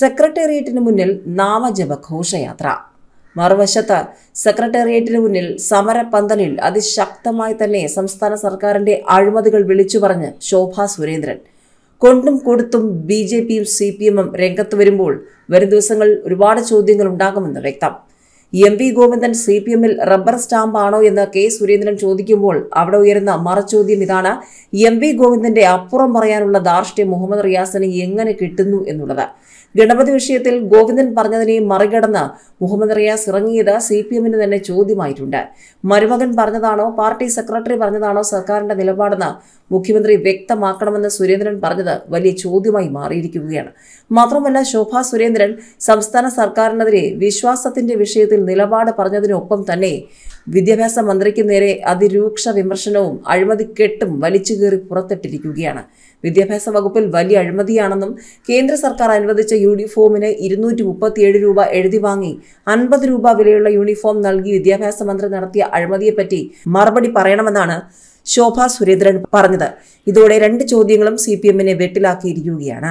സെക്രട്ടേറിയറ്റിന് മുന്നിൽ നാമജപ ഘോഷയാത്ര മറുവശത്ത് സെക്രട്ടേറിയറ്റിന് മുന്നിൽ സമരപന്തലിൽ അതിശക്തമായി തന്നെ സംസ്ഥാന സർക്കാരിന്റെ അഴിമതികൾ വിളിച്ചു പറഞ്ഞ് ശോഭാ സുരേന്ദ്രൻ കൊണ്ടും കൊടുത്തും ബി ജെ പിയും സി പി എമ്മും രംഗത്ത് വരുമ്പോൾ വരും ദിവസങ്ങളിൽ ഒരുപാട് ചോദ്യങ്ങൾ ഉണ്ടാകുമെന്ന് വ്യക്തം M V Govindan C P എമ്മിൽ റബ്ബർ സ്റ്റാമ്പാണോ എന്ന് കെ സുരേന്ദ്രൻ ചോദിക്കുമ്പോൾ അവിടെ ഉയരുന്ന മറച്ചോദ്യം ഇതാണ് എം വി ഗോവിന്ദന്റെ അപ്പുറം പറയാനുള്ള ധാർഷ്ട്യം മുഹമ്മദ് റിയാസിന് എങ്ങനെ കിട്ടുന്നു എന്നുള്ളത് ഗണപതി വിഷയത്തിൽ ഗോവിന്ദൻ പറഞ്ഞതിനെയും മറികടന്ന് മുഹമ്മദ് റിയാസ് ഇറങ്ങിയത് സി പി എമ്മിന് തന്നെ ചോദ്യമായിട്ടുണ്ട് മരുമകൻ പറഞ്ഞതാണോ പാർട്ടി സെക്രട്ടറി പറഞ്ഞതാണോ സർക്കാരിന്റെ നിലപാടെന്ന് മുഖ്യമന്ത്രി വ്യക്തമാക്കണമെന്ന് സുരേന്ദ്രൻ പറഞ്ഞത് വലിയ ചോദ്യമായി മാറിയിരിക്കുകയാണ് മാത്രമല്ല ശോഭാ സുരേന്ദ്രൻ സംസ്ഥാന സർക്കാരിനെതിരെ വിശ്വാസത്തിന്റെ വിഷയത്തിൽ നിലപാട് പറഞ്ഞതിനൊപ്പം തന്നെ വിദ്യാഭ്യാസ മന്ത്രിക്ക് നേരെ അതിരൂക്ഷ വിമർശനവും അഴിമതിക്കെട്ടും വലിച്ചുകീറി പുറത്തിട്ടിരിക്കുകയാണ് വിദ്യാഭ്യാസ വകുപ്പിൽ വലിയ അഴിമതിയാണെന്നും കേന്ദ്ര സർക്കാർ അനുവദിച്ച യൂണിഫോമിന് ഇരുന്നൂറ്റി മുപ്പത്തിയേഴ് രൂപ എഴുതി വാങ്ങി അൻപത് രൂപ വിലയുള്ള യൂണിഫോം നൽകി വിദ്യാഭ്യാസ മന്ത്രി നടത്തിയ അഴിമതിയെപ്പറ്റി മറുപടി പറയണമെന്നാണ് ശോഭ സുരേന്ദ്രൻ പറഞ്ഞത് ഇതോടെ രണ്ട് ചോദ്യങ്ങളും സി പി എമ്മിനെ വെട്ടിലാക്കിയിരിക്കുകയാണ്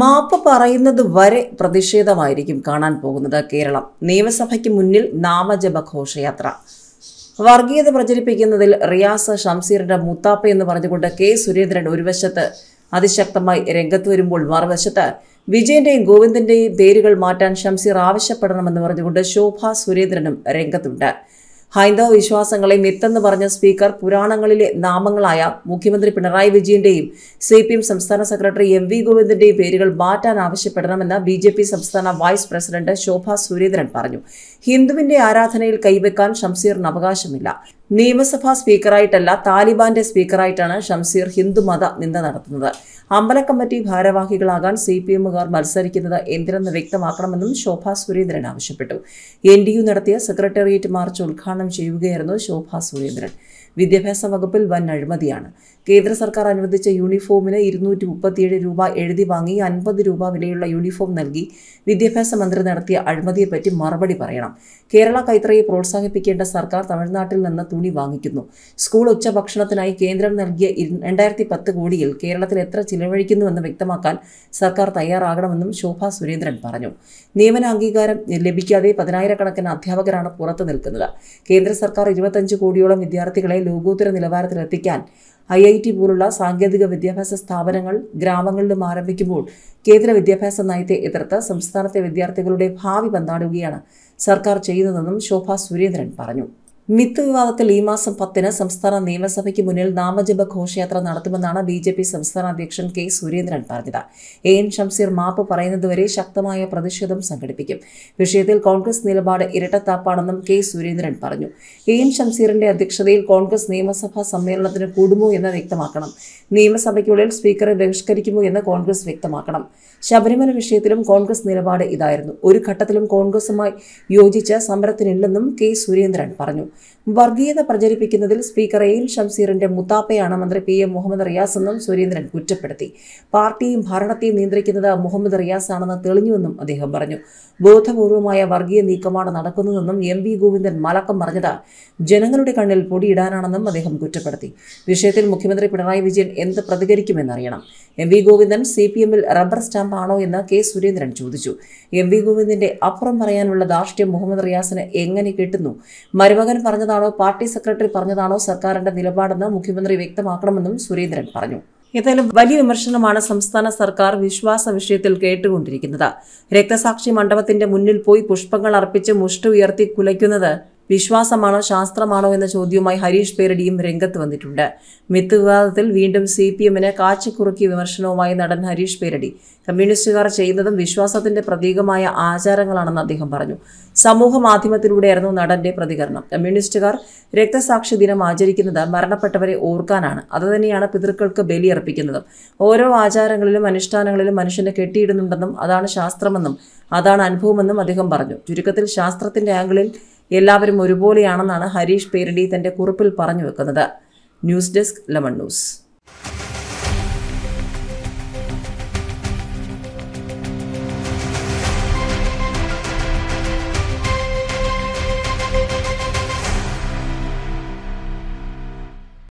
മാപ്പ് പറയുന്നത് വരെ പ്രതിഷേധമായിരിക്കും കാണാൻ പോകുന്നത് കേരളം നിയമസഭയ്ക്ക് മുന്നിൽ നാമജപ ഘോഷയാത്ര വർഗീയത പ്രചരിപ്പിക്കുന്നതിൽ റിയാസ് ഷംസീറിന്റെ മുത്താപ്പ എന്ന് പറഞ്ഞുകൊണ്ട് കെ സുരേന്ദ്രൻ ഒരു വശത്ത് അതിശക്തമായി രംഗത്ത് വരുമ്പോൾ മറുവശത്ത് വിജയന്റെയും ഗോവിന്ദന്റെയും പേരുകൾ മാറ്റാൻ ഷംസീർ ആവശ്യപ്പെടണമെന്ന് പറഞ്ഞുകൊണ്ട് ശോഭ സുരേന്ദ്രനും രംഗത്തുണ്ട് ഹൈന്ദവ വിശ്വാസങ്ങളെ മിത്തെന്ന് പറഞ്ഞ സ്പീക്കർ പുരാണങ്ങളിലെ നാമങ്ങളായ മുഖ്യമന്ത്രി പിണറായി വിജയന്റെയും സി പി എം സംസ്ഥാന സെക്രട്ടറി എം വി ഗോവിന്ദന്റെയും പേരുകൾ മാറ്റാൻ ആവശ്യപ്പെടണമെന്ന് ബി ജെ പി സംസ്ഥാന വൈസ് പ്രസിഡന്റ് ശോഭ സുരേന്ദ്രൻ പറഞ്ഞു ഹിന്ദുവിന്റെ ആരാധനയിൽ കൈവെക്കാൻ ഷംസീറിന് അവകാശമില്ല നിയമസഭാ സ്പീക്കറായിട്ടല്ല താലിബാന്റെ സ്പീക്കറായിട്ടാണ് ഷംസീർ ഹിന്ദുമത നിന്ദ നടത്തുന്നത് അമ്പല കമ്മിറ്റി ഭാരവാഹികളാകാൻ സി പി എമ്മുകാർ മത്സരിക്കുന്നത് എന്തിനെന്ന് വ്യക്തമാക്കണമെന്നും ശോഭാ സുരേന്ദ്രൻ ആവശ്യപ്പെട്ടു എൻ ഡി യു നടത്തിയ സെക്രട്ടേറിയറ്റ് മാർച്ച് ഉദ്ഘാടനം ചെയ്യുകയായിരുന്നു ശോഭാ സുരേന്ദ്രൻ വിദ്യാഭ്യാസ വകുപ്പിൽ വൻ അഴിമതിയാണ് കേന്ദ്ര സർക്കാർ അനുവദിച്ച യൂണിഫോമിന് ഇരുന്നൂറ്റി മുപ്പത്തിയേഴ് രൂപ എഴുതി വാങ്ങി അൻപത് രൂപ വിലയുള്ള യൂണിഫോം നൽകി വിദ്യാഭ്യാസ മന്ത്രി നടത്തിയ അഴിമതിയെപ്പറ്റി മറുപടി പറയണം കേരള കൈത്രയെ പ്രോത്സാഹിപ്പിക്കേണ്ട സർക്കാർ തമിഴ്നാട്ടിൽ നിന്ന് തുണി വാങ്ങിക്കുന്നു സ്കൂൾ ഉച്ചഭക്ഷണത്തിനായി കേന്ദ്രം നൽകിയ രണ്ടായിരത്തി പത്ത് കോടിയിൽ കേരളത്തിൽ എത്ര ചിലവഴിക്കുന്നുവെന്ന് വ്യക്തമാക്കാൻ സർക്കാർ തയ്യാറാകണമെന്നും ശോഭ സുരേന്ദ്രൻ പറഞ്ഞു നിയമന അംഗീകാരം ലഭിക്കാതെ പതിനായിരക്കണക്കിന് അധ്യാപകരാണ് പുറത്തു നിൽക്കുന്നത് കേന്ദ്ര സർക്കാർ ഇരുപത്തഞ്ച് കോടിയോളം വിദ്യാർത്ഥികളെ ലോകോത്തര നിലവാരത്തിലെത്തിക്കാൻ ഐ ഐ ടി പോലുള്ള സാങ്കേതിക വിദ്യാഭ്യാസ സ്ഥാപനങ്ങൾ ഗ്രാമങ്ങളിലും ആരംഭിക്കുമ്പോൾ കേന്ദ്ര വിദ്യാഭ്യാസ നയത്തെ എതിർത്ത് സംസ്ഥാനത്തെ വിദ്യാർത്ഥികളുടെ ഭാവി പന്താടുകയാണ് സർക്കാർ ചെയ്യുന്നതെന്നും ശോഭാ സുരേന്ദ്രൻ പറഞ്ഞു മിത്ത് വിവാദത്തിൽ ഈ മാസം പത്തിന് സംസ്ഥാന നിയമസഭയ്ക്ക് മുന്നിൽ നാമജപ ഘോഷയാത്ര നടത്തുമെന്നാണ് ബി ജെ പി സംസ്ഥാന അധ്യക്ഷൻ കെ സുരേന്ദ്രൻ പറഞ്ഞത് എ എൻ ഷംസീർ മാപ്പ് പറയുന്നതുവരെ ശക്തമായ പ്രതിഷേധം സംഘടിപ്പിക്കും വിഷയത്തിൽ കോൺഗ്രസ് നിലപാട് ഇരട്ടത്താപ്പാണെന്നും കെ സുരേന്ദ്രൻ പറഞ്ഞു എ എൻ ഷംസീറിന്റെ അധ്യക്ഷതയിൽ കോൺഗ്രസ് നിയമസഭാ സമ്മേളനത്തിന് കൂടുമോ എന്ന് വ്യക്തമാക്കണം നിയമസഭയ്ക്കുള്ളിൽ സ്പീക്കറെ ബഹിഷ്കരിക്കുമോ എന്ന് കോൺഗ്രസ് വ്യക്തമാക്കണം ശബരിമല വിഷയത്തിലും കോൺഗ്രസ് നിലപാട് ഇതായിരുന്നു ഒരു ഘട്ടത്തിലും കോൺഗ്രസുമായി യോജിച്ച സമരത്തിനില്ലെന്നും കെ സുരേന്ദ്രൻ പറഞ്ഞു വർഗീയത പ്രചരിപ്പിക്കുന്നതിൽ സ്പീക്കർ എയിൽ ഷംസീറിന്റെ മുത്താപ്പയാണ് മന്ത്രി പി എം മുഹമ്മദ് റിയാസ് എന്നും സുരേന്ദ്രൻ കുറ്റപ്പെടുത്തി പാർട്ടിയും ഭരണത്തെയും നിയന്ത്രിക്കുന്നത് മുഹമ്മദ് റിയാസ് ആണെന്ന് തെളിഞ്ഞുവെന്നും അദ്ദേഹം പറഞ്ഞു ബോധപൂർവമായ വർഗീയ നീക്കമാണ് നടക്കുന്നതെന്നും എം വി ഗോവിന്ദൻ മലക്കം പറഞ്ഞത് ജനങ്ങളുടെ കണ്ണിൽ പൊടിയിടാനാണെന്നും അദ്ദേഹം കുറ്റപ്പെടുത്തി വിഷയത്തിൽ മുഖ്യമന്ത്രി പിണറായി വിജയൻ എന്ത് പ്രതികരിക്കുമെന്നറിയണം M V Govindan C P എമ്മിൽ റബ്ബർ സ്റ്റാമ്പ് ആണോ എന്ന് കെ സുരേന്ദ്രൻ ചോദിച്ചു എം വി ഗോവിന്ദന്റെ അപ്പുറം പറയാനുള്ള ധാർഷ്ട്യം മുഹമ്മദ് റിയാസിന് എങ്ങനെ കിട്ടുന്നു മരുമകൻ പറഞ്ഞതാണോ പാർട്ടി സെക്രട്ടറി പറഞ്ഞതാണോ സർക്കാരിന്റെ നിലപാടെന്ന് മുഖ്യമന്ത്രി വ്യക്തമാക്കണമെന്നും സുരേന്ദ്രൻ പറഞ്ഞു ഏതായാലും വലിയ വിമർശനമാണ് സംസ്ഥാന സർക്കാർ വിശ്വാസ വിഷയത്തിൽ കേട്ടുകൊണ്ടിരിക്കുന്നത് രക്തസാക്ഷി മണ്ഡപത്തിന്റെ മുന്നിൽ പോയി പുഷ്പങ്ങൾ അർപ്പിച്ച് മുഷ്ടി ഉയർത്തി കുലയ്ക്കുന്നത് വിശ്വാസമാണോ ശാസ്ത്രമാണോ എന്ന ചോദ്യവുമായി ഹരീഷ് പേരടിയും രംഗത്ത് വന്നിട്ടുണ്ട് മിത്ത് വിവാദത്തിൽ വീണ്ടും സി പി എമ്മിന് കാച്ചിക്കുറുക്കി വിമർശനവുമായി നടൻ ഹരീഷ് പേരടി കമ്മ്യൂണിസ്റ്റുകാർ ചെയ്യുന്നതും വിശ്വാസത്തിന്റെ പ്രതീകമായ ആചാരങ്ങളാണെന്ന് അദ്ദേഹം പറഞ്ഞു സമൂഹ മാധ്യമത്തിലൂടെയായിരുന്നു നടന്റെ പ്രതികരണം കമ്മ്യൂണിസ്റ്റുകാർ രക്തസാക്ഷി ദിനം ആചരിക്കുന്നത് മരണപ്പെട്ടവരെ ഓർക്കാനാണ് അതുതന്നെയാണ് പിതൃക്കൾക്ക് ബലിയർപ്പിക്കുന്നതും ഓരോ ആചാരങ്ങളിലും അനുഷ്ഠാനങ്ങളിലും മനുഷ്യനെ കെട്ടിയിടുന്നുണ്ടെന്നും അതാണ് ശാസ്ത്രമെന്നും അതാണ് അനുഭവമെന്നും അദ്ദേഹം പറഞ്ഞു ചുരുക്കത്തിൽ ശാസ്ത്രത്തിന്റെ ആംഗിളിൽ എല്ലാവരും ഒരുപോലെയാണെന്നാണ് ഹരീഷ് പേരടി തന്റെ കുറിപ്പിൽ പറഞ്ഞു വെക്കുന്നത് ന്യൂസ് ഡെസ്ക് ലെമൺ ന്യൂസ്